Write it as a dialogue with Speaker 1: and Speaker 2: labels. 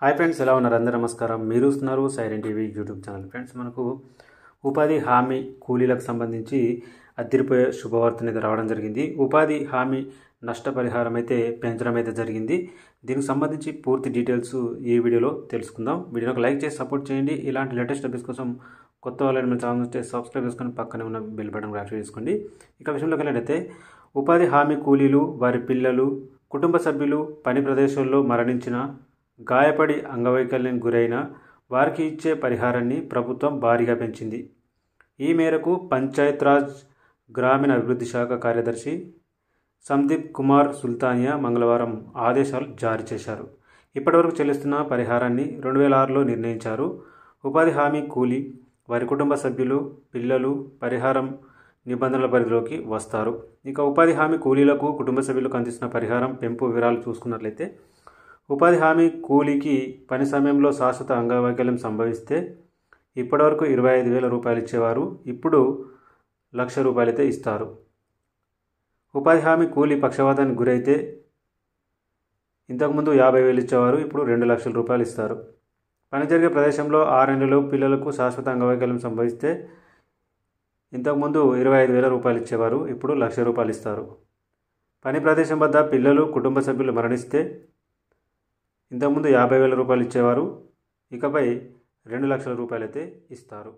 Speaker 1: hi friends ఎలా ఉన్నారు అందరూ నమస్కారం మీరు వస్తున్నారు Siren TV YouTube channel friends మనకు ఉపాధి హామీ కూలీలకు సంబంధించి అద్దరిపోయే శుభవార్త అనేది రావడం జరిగింది ఉపాధి హామీ నష్టపరిహారం అయితే పెంచడం అయితే జరిగింది దీనికి సంబంధించి పూర్తి డీటెయిల్స్ ఈ వీడియోలో తెలుసుకుందాం వీడియోకి లైక్ చేసి సపోర్ట్ చేయండి ఇలాంటి లేటెస్ట్ అప్డేట్స్ కోసం కొత్త వాళ్ళని మీరు ఛానల్ వస్తే సబ్స్క్రైబ్ చేసుకొని పక్కనే ఉన్న బెల్ బటన్ యాక్టివ్ చేసుకోండి ఇక విషయంలోకి వెళ్ళినట్టయితే ఉపాధి హామీ కూలీలు వారి పిల్లలు కుటుంబ సభ్యులు పని ప్రదేశాల్లో మరణించిన గాయపడి అంగవైకల్యం గురైన వారికి ఇచ్చే పరిహారాన్ని ప్రభుత్వం భారీగా పెంచింది ఈ మేరకు పంచాయత్రాజ్ గ్రామీణ అభివృద్ధి శాఖ కార్యదర్శి సందీప్ కుమార్ సుల్తానియా మంగళవారం ఆదేశాలు జారీ చేశారు ఇప్పటివరకు చెల్లిస్తున్న పరిహారాన్ని రెండు వేల ఆరులో నిర్ణయించారు ఉపాధి హామీ కూలీ వారి కుటుంబ సభ్యులు పిల్లలు పరిహారం నిబంధనల పరిధిలోకి వస్తారు ఇక ఉపాధి హామీ కూలీలకు కుటుంబ సభ్యులకు అందిస్తున్న పరిహారం పెంపు వివరాలు చూసుకున్నట్లయితే ఉపాధి హామీ కూలీకి పని సమయంలో శాశ్వత అంగవైకల్యం సంభవిస్తే ఇప్పటివరకు ఇరవై ఐదు వేల రూపాయలు ఇచ్చేవారు ఇప్పుడు లక్ష రూపాయలైతే ఇస్తారు ఉపాధి హామీ కూలీ పక్షవాతానికి గురైతే ఇంతకుముందు యాభై వేలు ఇచ్చేవారు ఇప్పుడు రెండు లక్షల రూపాయలు ఇస్తారు పని జరిగే ప్రదేశంలో ఆరేళ్లలో పిల్లలకు శాశ్వత అంగవైకల్యం సంభవిస్తే ఇంతకుముందు ఇరవై ఐదు వేల రూపాయలు ఇచ్చేవారు ఇప్పుడు లక్ష రూపాయలు ఇస్తారు పని ప్రదేశం వద్ద పిల్లలు కుటుంబ సభ్యులు మరణిస్తే ఇంతకుముందు యాభై వేల రూపాయలు ఇచ్చేవారు ఇకపై రెండు లక్షల రూపాయలైతే ఇస్తారు